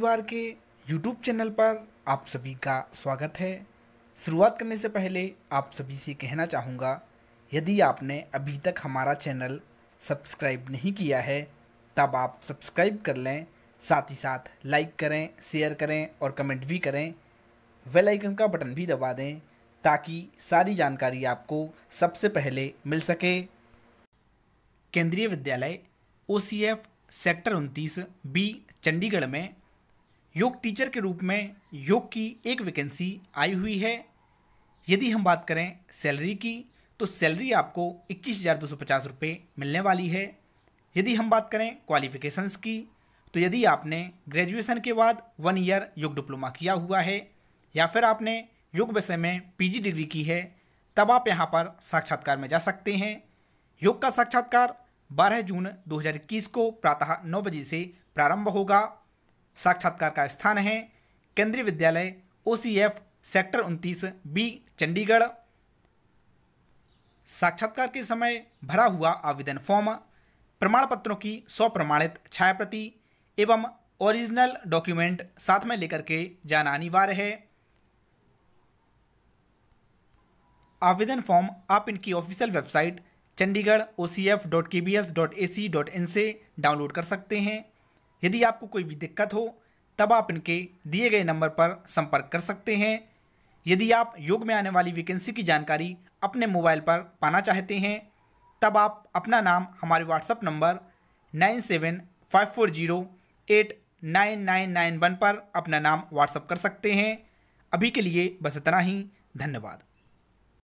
परिवार के YouTube channel पर आप सभी का स्वागत है शुरुआत करने से पहले आप सभी से कहना चाहूँगा यदि आपने अभी तक हमारा चैनल सब्सक्राइब नहीं किया है तब आप सब्सक्राइब कर लें साथ ही साथ लाइक करें शेयर करें और कमेंट भी करें वेल आइकन का बटन भी दबा दें ताकि सारी जानकारी आपको सबसे पहले मिल सके केंद्रीय विद्यालय ओ सेक्टर उनतीस बी चंडीगढ़ में योग टीचर के रूप में योग की एक वैकेंसी आई हुई है यदि हम बात करें सैलरी की तो सैलरी आपको इक्कीस हज़ार दो सौ पचास रुपये मिलने वाली है यदि हम बात करें क्वालिफ़िकेशंस की तो यदि आपने ग्रेजुएशन के बाद वन ईयर योग डिप्लोमा किया हुआ है या फिर आपने योग विषय में पीजी डिग्री की है तब आप यहाँ पर साक्षात्कार में जा सकते हैं योग का साक्षात्कार 12 जून 2021 को प्रातः 9 बजे से प्रारंभ होगा साक्षात्कार का स्थान है केंद्रीय विद्यालय ओ सेक्टर उनतीस बी चंडीगढ़ साक्षात्कार के समय भरा हुआ आवेदन फॉर्म प्रमाण पत्रों की सौ प्रमाणित छायाप्रति एवं ओरिजिनल डॉक्यूमेंट साथ में लेकर के जाना अनिवार्य है आवेदन फॉर्म आप इनकी official website Chandigarh O C F dot K B S dot A C dot in से डाउनलोड कर सकते हैं यदि आपको कोई भी दिक्कत हो तब आप इनके दिए गए नंबर पर संपर्क कर सकते हैं यदि आप योग में आने वाली वैकेंसी की जानकारी अपने मोबाइल पर पाना चाहते हैं तब आप अपना नाम हमारे WhatsApp number nine seven five four zero eight nine nine nine one पर अपना नाम व्हाट्सअप कर सकते हैं अभी के लिए बस इतना ही धन्यवाद